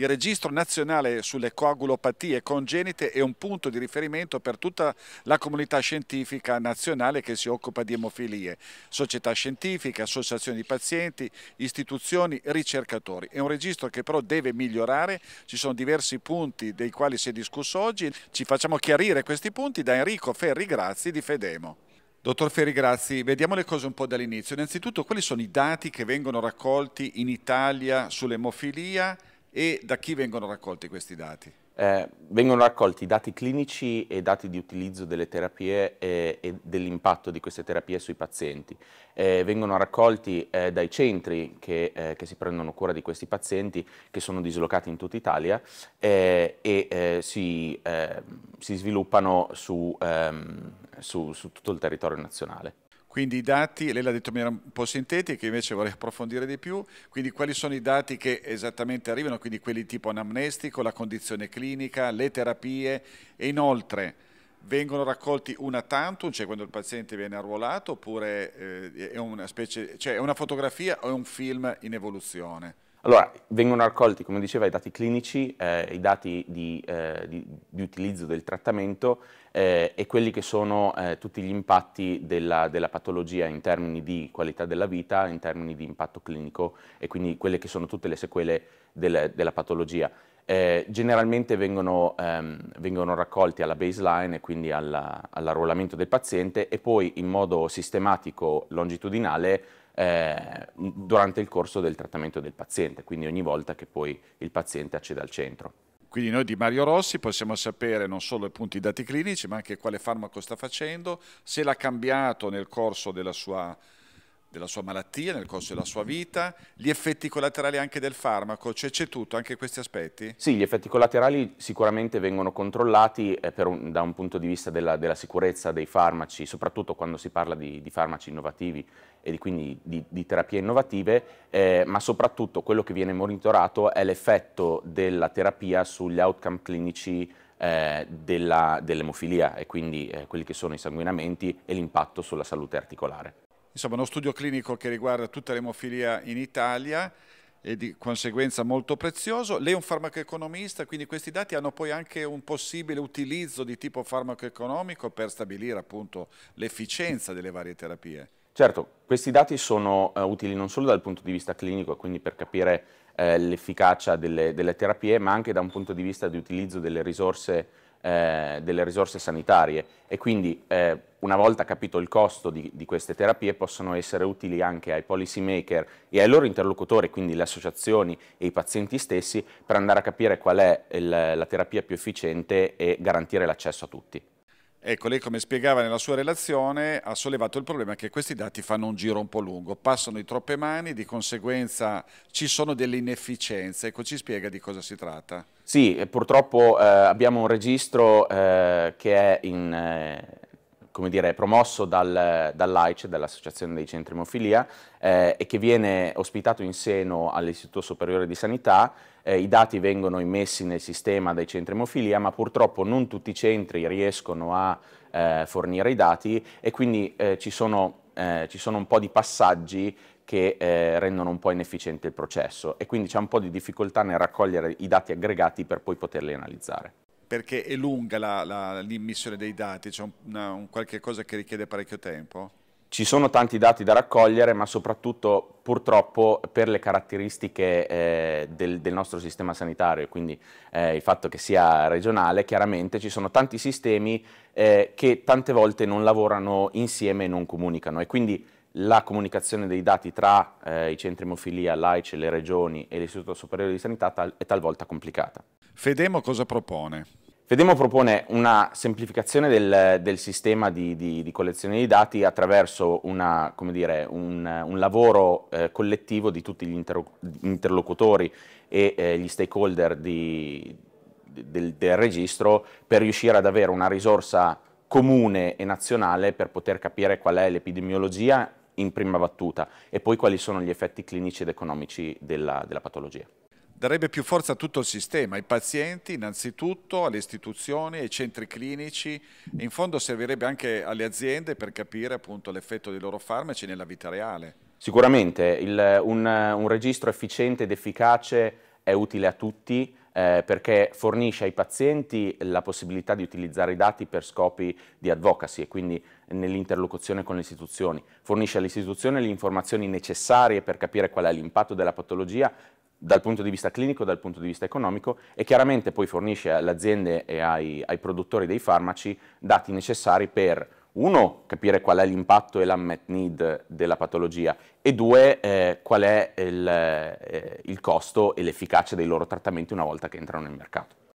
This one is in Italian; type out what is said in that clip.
Il registro nazionale sulle coagulopatie congenite è un punto di riferimento per tutta la comunità scientifica nazionale che si occupa di emofilie, società scientifiche, associazioni di pazienti, istituzioni, ricercatori. È un registro che però deve migliorare, ci sono diversi punti dei quali si è discusso oggi, ci facciamo chiarire questi punti da Enrico Ferri Grazzi di Fedemo. Dottor Ferri, grazie. Vediamo le cose un po' dall'inizio. Innanzitutto, quali sono i dati che vengono raccolti in Italia sull'emofilia e da chi vengono raccolti questi dati? Eh, vengono raccolti dati clinici e dati di utilizzo delle terapie e, eh, e dell'impatto di queste terapie sui pazienti. Eh, vengono raccolti eh, dai centri che, eh, che, si prendono cura di questi pazienti, che sono dislocati in tutta Italia, eh, e si, si, sviluppano su, ehm, su, su tutto il territorio nazionale. Quindi i dati, lei l'ha detto in maniera un po' sintetica, invece vorrei approfondire di più, quindi quali sono i dati che esattamente arrivano, quindi quelli tipo anamnestico, la condizione clinica, le terapie e inoltre vengono raccolti una tantum, cioè quando il paziente viene arruolato, oppure eh, è, una specie, cioè è una fotografia o è un film in evoluzione? Allora, vengono raccolti, come diceva, i dati clinici, eh, i dati di, eh, di, di, utilizzo del trattamento eh, e quelli che sono eh, tutti gli impatti della, della, patologia in termini di qualità della vita, in termini di impatto clinico e quindi quelle che sono tutte le sequele del, della patologia. Eh, generalmente vengono, ehm, vengono, raccolti alla baseline e quindi alla, all'arruolamento del paziente e poi in modo sistematico, longitudinale, eh, durante il corso del trattamento del paziente, quindi ogni volta che poi il paziente accede al centro. Quindi noi di Mario Rossi possiamo sapere non solo appunto, i dati clinici, ma anche quale farmaco sta facendo, se l'ha cambiato nel corso della sua della sua malattia nel corso della sua vita, gli effetti collaterali anche del farmaco, c'è tutto, anche questi aspetti? Sì, gli effetti collaterali sicuramente vengono controllati eh, un, da un punto di vista della, della, sicurezza dei farmaci, soprattutto quando si parla di, di farmaci innovativi e di, quindi di, di, terapie innovative, eh, ma soprattutto quello che viene monitorato è l'effetto della terapia sugli outcome clinici eh, dell'emofilia e quindi eh, quelli che sono i sanguinamenti e l'impatto sulla salute articolare insomma, uno studio clinico che riguarda tutta l'emofilia in Italia e di conseguenza molto prezioso. Lei è un farmacoeconomista, quindi questi dati hanno poi anche un possibile utilizzo di tipo farmacoeconomico per stabilire appunto l'efficienza delle varie terapie. Certo, questi dati sono uh, utili non solo dal punto di vista clinico, quindi per capire eh, l'efficacia delle, delle, terapie, ma anche da un punto di vista di utilizzo delle risorse, eh, delle risorse sanitarie e quindi eh, una volta capito il costo di, di, queste terapie, possono essere utili anche ai policy maker e ai loro interlocutori, quindi le associazioni e i pazienti stessi, per andare a capire qual è il, la terapia più efficiente e garantire l'accesso a tutti. Ecco, lei come spiegava nella sua relazione ha sollevato il problema che questi dati fanno un giro un po' lungo, passano in troppe mani, di conseguenza ci sono delle inefficienze. Ecco, ci spiega di cosa si tratta. Sì, purtroppo eh, abbiamo un registro eh, che è in... Eh, come dire, promosso dal, dall'AICE, dall'Associazione dei Centri Emofilia, eh, e che viene ospitato in seno all'Istituto Superiore di Sanità. Eh, I dati vengono immessi nel sistema dei centri emofilia, ma purtroppo non tutti i centri riescono a eh, fornire i dati e quindi eh, ci sono, eh, ci, sono, un po' di passaggi che eh, rendono un po' inefficiente il processo e quindi c'è un po' di difficoltà nel raccogliere i dati aggregati per poi poterli analizzare perché è lunga la, la, l'immissione dei dati, c'è cioè una, un qualche cosa che richiede parecchio tempo? Ci sono tanti dati da raccogliere, ma soprattutto purtroppo per le caratteristiche eh, del, del, nostro sistema sanitario, e quindi eh, il fatto che sia regionale, chiaramente ci sono tanti sistemi eh, che tante volte non lavorano insieme e non comunicano e quindi la comunicazione dei dati tra eh, i centri emofilia, l'AICE, le regioni e l'Istituto Superiore di Sanità tal- è talvolta complicata. Fedemo cosa propone? Fedemo propone una semplificazione del, del sistema di, di, di, collezione di dati attraverso una, dire, un, un, lavoro eh, collettivo di tutti gli inter, interlocutori e eh, gli stakeholder di, del, del, registro per riuscire ad avere una risorsa comune e nazionale per poter capire qual è l'epidemiologia in prima battuta e poi quali sono gli effetti clinici ed economici della, della patologia darebbe più forza a tutto il sistema, ai pazienti innanzitutto, alle istituzioni, ai centri clinici e in fondo servirebbe anche alle aziende per capire l'effetto dei loro farmaci nella vita reale. Sicuramente il, un, un registro efficiente ed efficace è utile a tutti, eh, perché fornisce ai pazienti la possibilità di utilizzare i dati per scopi di advocacy e quindi nell'interlocuzione con le istituzioni. Fornisce all'istituzione le informazioni necessarie per capire qual è l'impatto della patologia dal punto di vista clinico, dal punto di vista economico e chiaramente poi fornisce alle aziende e ai, ai produttori dei farmaci dati necessari per uno, capire qual è l'impatto e l'unmet need della patologia e due, eh, qual è il, eh, il costo e l'efficacia dei loro trattamenti una volta che entrano nel mercato.